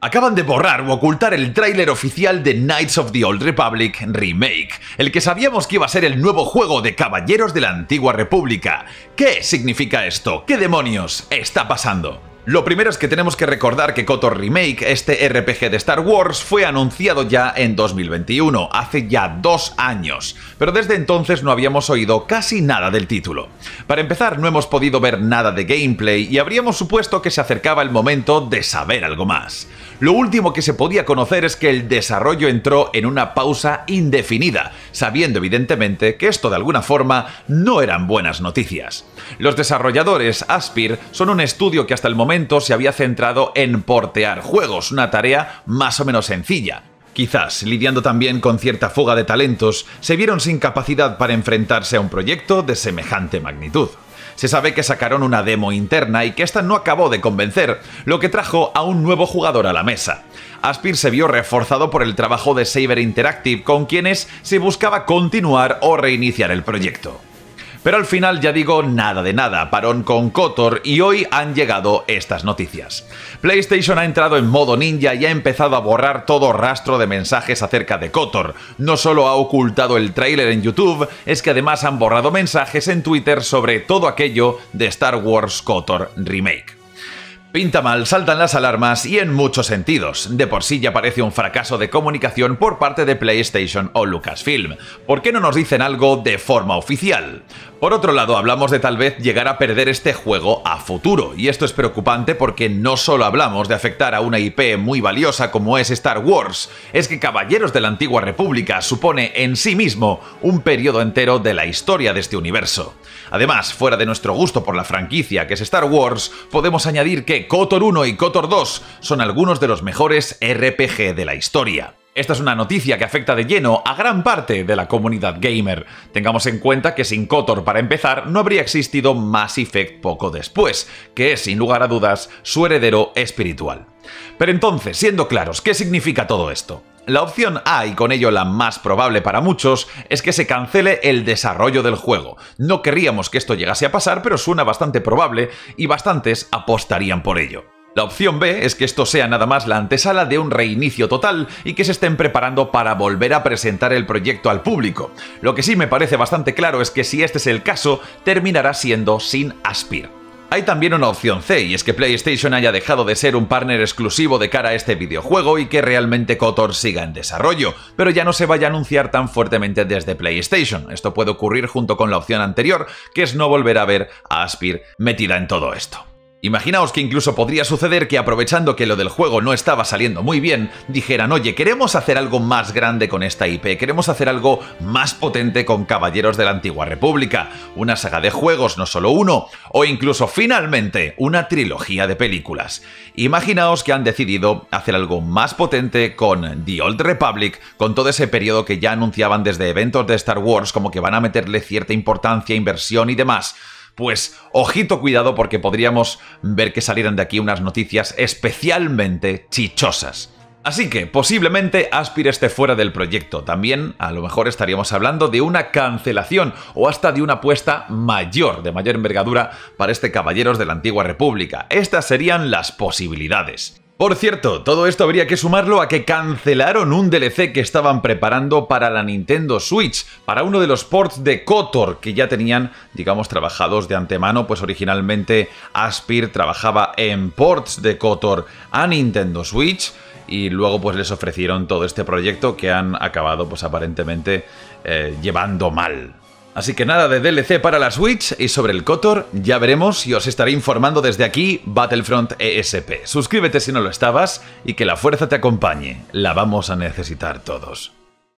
Acaban de borrar o ocultar el tráiler oficial de Knights of the Old Republic Remake, el que sabíamos que iba a ser el nuevo juego de caballeros de la antigua república. ¿Qué significa esto? ¿Qué demonios está pasando? Lo primero es que tenemos que recordar que KOTOR Remake, este RPG de Star Wars, fue anunciado ya en 2021, hace ya dos años, pero desde entonces no habíamos oído casi nada del título. Para empezar, no hemos podido ver nada de gameplay y habríamos supuesto que se acercaba el momento de saber algo más. Lo último que se podía conocer es que el desarrollo entró en una pausa indefinida, sabiendo evidentemente que esto de alguna forma no eran buenas noticias. Los desarrolladores Aspir son un estudio que hasta el momento se había centrado en portear juegos, una tarea más o menos sencilla. Quizás, lidiando también con cierta fuga de talentos, se vieron sin capacidad para enfrentarse a un proyecto de semejante magnitud. Se sabe que sacaron una demo interna y que esta no acabó de convencer, lo que trajo a un nuevo jugador a la mesa. Aspir se vio reforzado por el trabajo de Saber Interactive, con quienes se buscaba continuar o reiniciar el proyecto. Pero al final ya digo nada de nada, parón con Kotor y hoy han llegado estas noticias. PlayStation ha entrado en modo ninja y ha empezado a borrar todo rastro de mensajes acerca de Kotor. No solo ha ocultado el tráiler en YouTube, es que además han borrado mensajes en Twitter sobre todo aquello de Star Wars Kotor Remake. Pinta mal, saltan las alarmas y en muchos sentidos. De por sí ya parece un fracaso de comunicación por parte de PlayStation o Lucasfilm. ¿Por qué no nos dicen algo de forma oficial? Por otro lado, hablamos de tal vez llegar a perder este juego a futuro, y esto es preocupante porque no solo hablamos de afectar a una IP muy valiosa como es Star Wars, es que Caballeros de la Antigua República supone en sí mismo un periodo entero de la historia de este universo. Además, fuera de nuestro gusto por la franquicia que es Star Wars, podemos añadir que Cotor KOTOR 1 y KOTOR 2 son algunos de los mejores RPG de la historia. Esta es una noticia que afecta de lleno a gran parte de la comunidad gamer. Tengamos en cuenta que sin KOTOR para empezar no habría existido Mass Effect poco después, que es sin lugar a dudas su heredero espiritual. Pero entonces, siendo claros, ¿qué significa todo esto? La opción A, y con ello la más probable para muchos, es que se cancele el desarrollo del juego. No querríamos que esto llegase a pasar, pero suena bastante probable y bastantes apostarían por ello. La opción B es que esto sea nada más la antesala de un reinicio total y que se estén preparando para volver a presentar el proyecto al público. Lo que sí me parece bastante claro es que si este es el caso, terminará siendo sin Aspir. Hay también una opción C, y es que PlayStation haya dejado de ser un partner exclusivo de cara a este videojuego y que realmente KOTOR siga en desarrollo, pero ya no se vaya a anunciar tan fuertemente desde PlayStation. Esto puede ocurrir junto con la opción anterior, que es no volver a ver a Aspir metida en todo esto. Imaginaos que incluso podría suceder que aprovechando que lo del juego no estaba saliendo muy bien, dijeran, oye, queremos hacer algo más grande con esta IP, queremos hacer algo más potente con Caballeros de la Antigua República, una saga de juegos, no solo uno, o incluso finalmente una trilogía de películas. Imaginaos que han decidido hacer algo más potente con The Old Republic, con todo ese periodo que ya anunciaban desde eventos de Star Wars como que van a meterle cierta importancia, inversión y demás pues ojito cuidado porque podríamos ver que salieran de aquí unas noticias especialmente chichosas. Así que posiblemente Aspire esté fuera del proyecto. También a lo mejor estaríamos hablando de una cancelación o hasta de una apuesta mayor, de mayor envergadura para este Caballeros de la Antigua República. Estas serían las posibilidades. Por cierto, todo esto habría que sumarlo a que cancelaron un DLC que estaban preparando para la Nintendo Switch, para uno de los ports de KOTOR que ya tenían, digamos, trabajados de antemano, pues originalmente Aspir trabajaba en ports de KOTOR a Nintendo Switch y luego pues les ofrecieron todo este proyecto que han acabado pues aparentemente eh, llevando mal. Así que nada de DLC para la Switch y sobre el Kotor ya veremos y os estaré informando desde aquí Battlefront ESP. Suscríbete si no lo estabas y que la fuerza te acompañe, la vamos a necesitar todos.